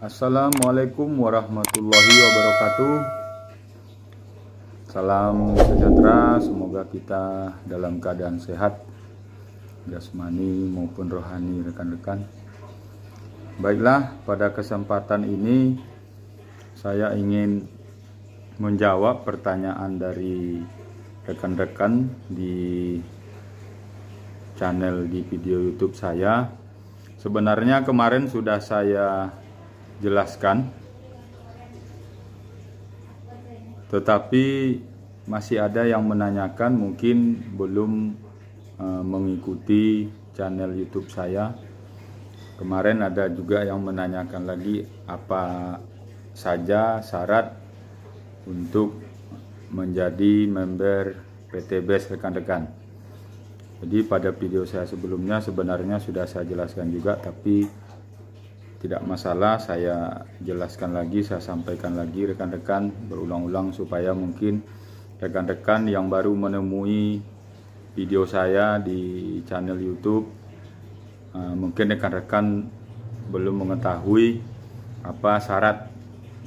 Assalamualaikum warahmatullahi wabarakatuh. Salam sejahtera, semoga kita dalam keadaan sehat, jasmani maupun rohani rekan-rekan. Baiklah, pada kesempatan ini saya ingin menjawab pertanyaan dari rekan-rekan di channel di video YouTube saya. Sebenarnya kemarin sudah saya jelaskan tetapi masih ada yang menanyakan mungkin belum e, mengikuti channel YouTube saya kemarin ada juga yang menanyakan lagi apa saja syarat untuk menjadi member PT Best rekan-rekan jadi pada video saya sebelumnya sebenarnya sudah saya jelaskan juga tapi tidak masalah saya jelaskan lagi, saya sampaikan lagi rekan-rekan berulang-ulang supaya mungkin rekan-rekan yang baru menemui video saya di channel YouTube eh, mungkin rekan-rekan belum mengetahui apa syarat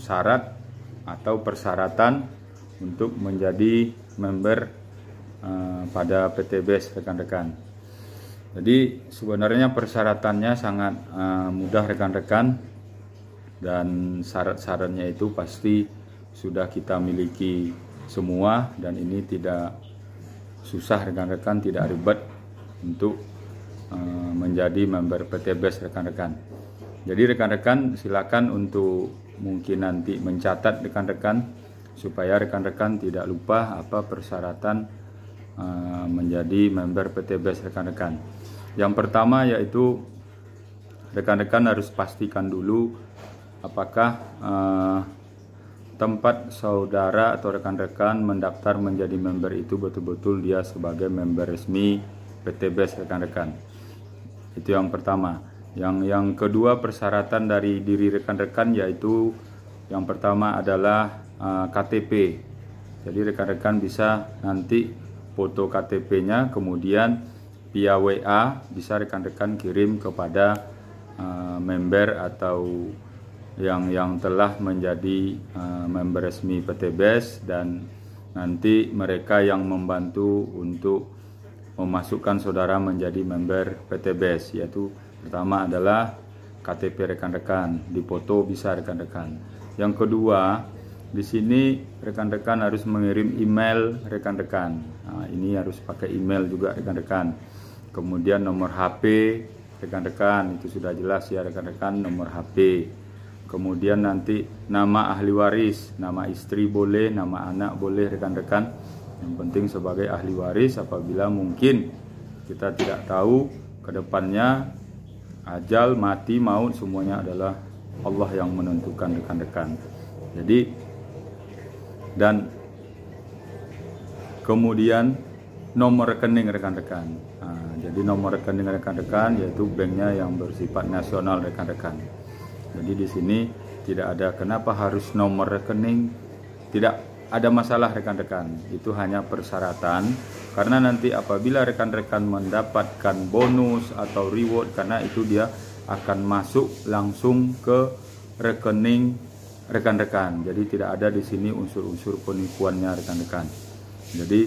syarat atau persyaratan untuk menjadi member eh, pada ptbs rekan-rekan. Jadi sebenarnya persyaratannya sangat uh, mudah rekan-rekan dan syarat-syaratnya itu pasti sudah kita miliki semua dan ini tidak susah rekan-rekan tidak ribet untuk uh, menjadi member PTBS rekan-rekan. Jadi rekan-rekan silakan untuk mungkin nanti mencatat rekan-rekan supaya rekan-rekan tidak lupa apa persyaratan Eh, menjadi member PTBS rekan-rekan. Yang pertama yaitu rekan-rekan harus pastikan dulu apakah uh, tempat saudara atau rekan-rekan mendaftar menjadi member itu betul-betul dia sebagai member resmi PTBS rekan-rekan. Itu yang pertama. Yang yang kedua persyaratan dari diri rekan-rekan yaitu yang pertama adalah uh, eh, KTP. Jadi rekan-rekan bisa nanti foto KTP-nya, kemudian via WA bisa rekan-rekan kirim kepada uh, member atau yang yang telah menjadi uh, member resmi PTBS dan nanti mereka yang membantu untuk memasukkan saudara menjadi member PTBS yaitu pertama adalah KTP rekan-rekan dipoto bisa rekan-rekan yang kedua di sini rekan-rekan harus mengirim email rekan-rekan. Nah, ini harus pakai email juga rekan-rekan. Kemudian nomor HP rekan-rekan itu sudah jelas ya rekan-rekan nomor HP. Kemudian nanti nama ahli waris, nama istri boleh, nama anak boleh rekan-rekan. Yang penting sebagai ahli waris apabila mungkin kita tidak tahu kedepannya ajal mati maut semuanya adalah Allah yang menentukan rekan-rekan. Jadi dan kemudian nomor rekening rekan-rekan. Nah, jadi nomor rekening rekan-rekan yaitu banknya yang bersifat nasional rekan-rekan. Jadi di sini tidak ada kenapa harus nomor rekening, tidak ada masalah rekan-rekan. Itu hanya persyaratan karena nanti apabila rekan-rekan mendapatkan bonus atau reward karena itu dia akan masuk langsung ke rekening rekan-rekan. Jadi tidak ada di sini unsur-unsur penipuannya rekan-rekan. Jadi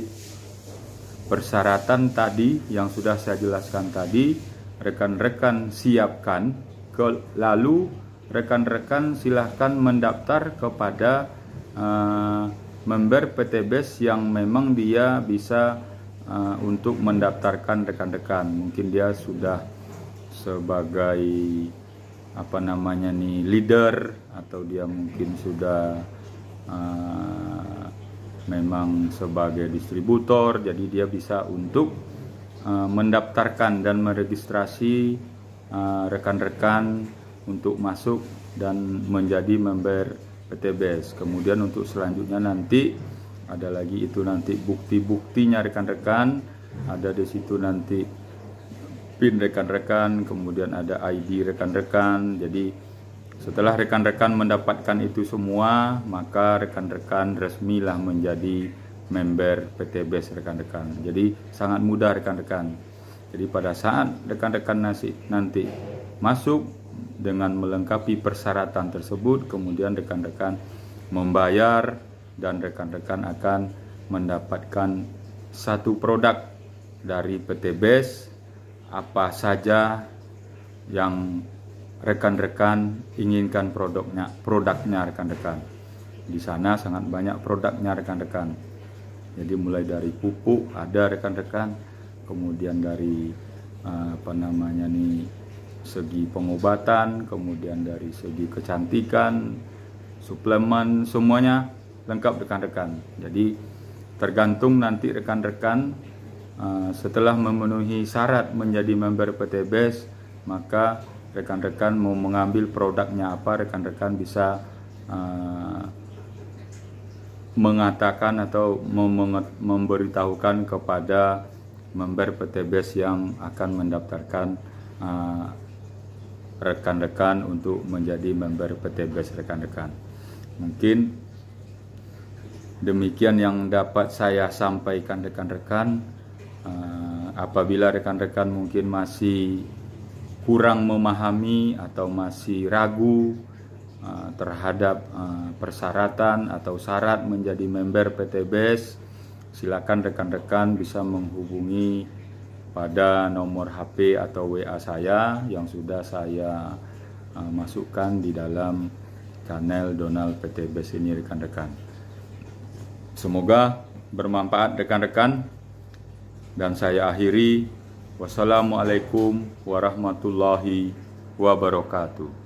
persyaratan tadi yang sudah saya jelaskan tadi, rekan-rekan siapkan. Ke, lalu rekan-rekan silahkan mendaftar kepada uh, member PTBS yang memang dia bisa uh, untuk mendaftarkan rekan-rekan. Mungkin dia sudah sebagai apa namanya nih leader atau dia mungkin sudah uh, memang sebagai distributor jadi dia bisa untuk uh, mendaftarkan dan meregistrasi eh, rekan-rekan uh, rekan -rekan untuk masuk dan menjadi member PTBS kemudian untuk selanjutnya nanti ada lagi itu nanti bukti-buktinya rekan-rekan ada di situ nanti PIN rekan-rekan, kemudian ada ID rekan-rekan. Jadi setelah rekan-rekan mendapatkan itu semua, maka rekan-rekan resmilah menjadi member PT BES rekan-rekan. Jadi sangat mudah rekan-rekan. Jadi pada saat rekan-rekan nanti masuk dengan melengkapi persyaratan tersebut, kemudian rekan-rekan membayar dan rekan-rekan akan mendapatkan satu produk dari PT BES apa saja yang rekan-rekan inginkan produknya, produknya rekan-rekan. Di sana sangat banyak produknya rekan-rekan. Jadi mulai dari pupuk ada rekan-rekan, kemudian dari eh, apa namanya nih segi pengobatan, kemudian dari segi kecantikan, suplemen semuanya lengkap rekan-rekan. Jadi tergantung nanti rekan-rekan Eh, setelah memenuhi syarat menjadi member PTBS maka rekan-rekan mau mengambil produknya apa, rekan-rekan bisa uh, mengatakan atau memberitahukan kepada member PTBS yang akan mendaftarkan eh, rekan-rekan uh, untuk menjadi member PTBS rekan-rekan. Mungkin demikian yang dapat saya sampaikan rekan-rekan. Eh, apabila rekan-rekan mungkin masih kurang memahami atau masih ragu eh, terhadap eh, persyaratan atau syarat menjadi member PT BES, silakan rekan-rekan bisa menghubungi pada nomor HP atau WA saya yang sudah saya masukkan di dalam channel Donald PT BES ini rekan-rekan. Semoga bermanfaat rekan-rekan. Dan saya akhiri, wassalamualaikum warahmatullahi wabarakatuh.